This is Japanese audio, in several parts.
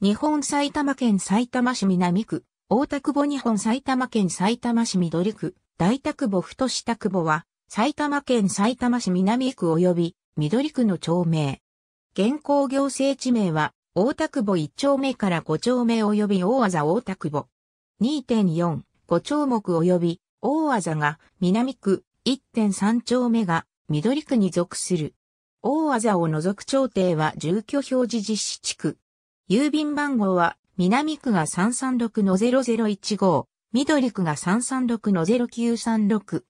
日本埼玉県埼玉市南区、大田久保日本埼玉県埼玉市緑区、大田久保太下久保は、埼玉県埼玉市南区及び緑区の町名。現行行政地名は、大田久保1丁目から5丁目及び大技大田久保。2.4、5丁目及び大技が南区、1.3丁目が緑区に属する。大技を除く町定は住居表示実施地区。郵便番号は、南区が336の0015、緑区が336の0936。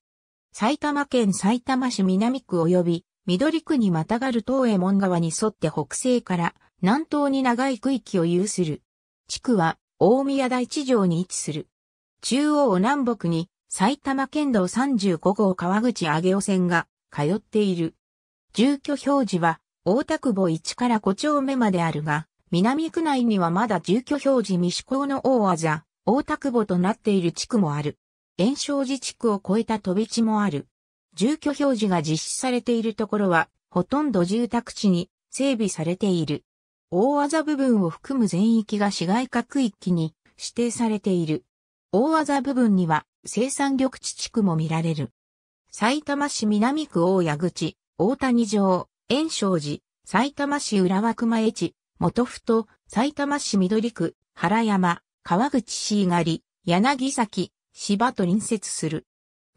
埼玉県埼玉市南区及び、緑区にまたがる東江門川に沿って北西から南東に長い区域を有する。地区は大宮台地上に位置する。中央南北に埼玉県道35号川口上尾線が通っている。住居表示は大田区保1から5丁目まであるが、南区内にはまだ住居表示未施行の大技、大田久保となっている地区もある。炎症寺地区を超えた飛び地もある。住居表示が実施されているところは、ほとんど住宅地に整備されている。大技部分を含む全域が市街化区域に指定されている。大技部分には生産緑地地区も見られる。埼玉市南区大谷口、大谷城、炎症寺、埼玉市浦和熊江地、元府と、埼玉市緑区、原山、川口市猪狩、柳崎、芝と隣接する。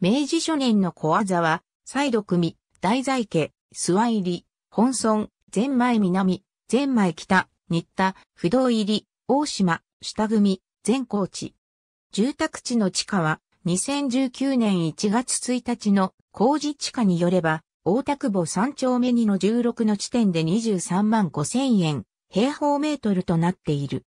明治初年の小技は、再度組、大財家、諏訪入り、本村、前前南、前前北、新田、不動入り、大島、下組、全高地。住宅地の地価は、2019年1月1日の工事地価によれば、大田久保3丁目2の16の地点で23万5千円、平方メートルとなっている。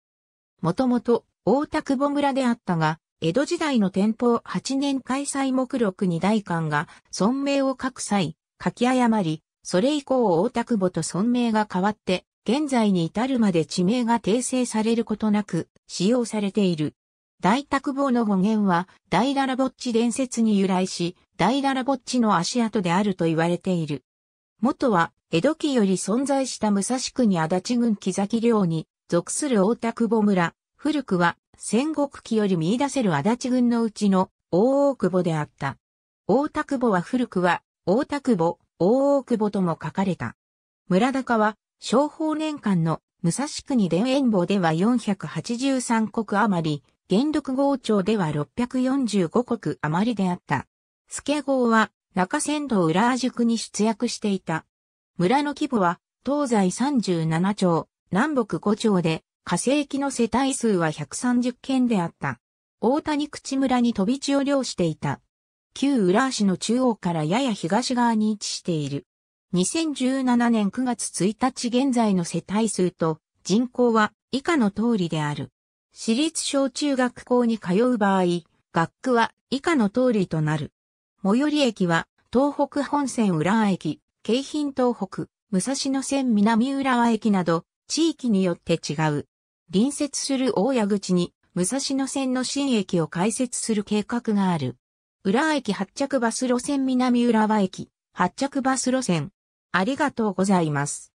もともと大田久保村であったが、江戸時代の天保8年開催目録に大官が村名を書く際、書き誤り、それ以降大田久保と村名が変わって、現在に至るまで地名が訂正されることなく使用されている。大田久保の語源は、大ラらぼっち伝説に由来し、大ラらぼっちの足跡であると言われている。元は、江戸期より存在した武蔵国足立郡木崎領に属する大田久保村。古くは、戦国期より見出せる足立郡のうちの大大久保であった。大田久保は古くは、大田久保、大大久保とも書かれた。村高は、商法年間の武蔵国田園坊では483国余り、元禄号町では645国余りであった。助郷は、中山道浦和塾に出役していた。村の規模は東西37町、南北5町で、火星期の世帯数は130件であった。大谷口村に飛び地を漁していた。旧浦和市の中央からやや東側に位置している。2017年9月1日現在の世帯数と人口は以下の通りである。私立小中学校に通う場合、学区は以下の通りとなる。最寄り駅は、東北本線浦和駅、京浜東北、武蔵野線南浦和駅など、地域によって違う。隣接する大谷口に、武蔵野線の新駅を開設する計画がある。浦和駅発着バス路線南浦和駅、発着バス路線。ありがとうございます。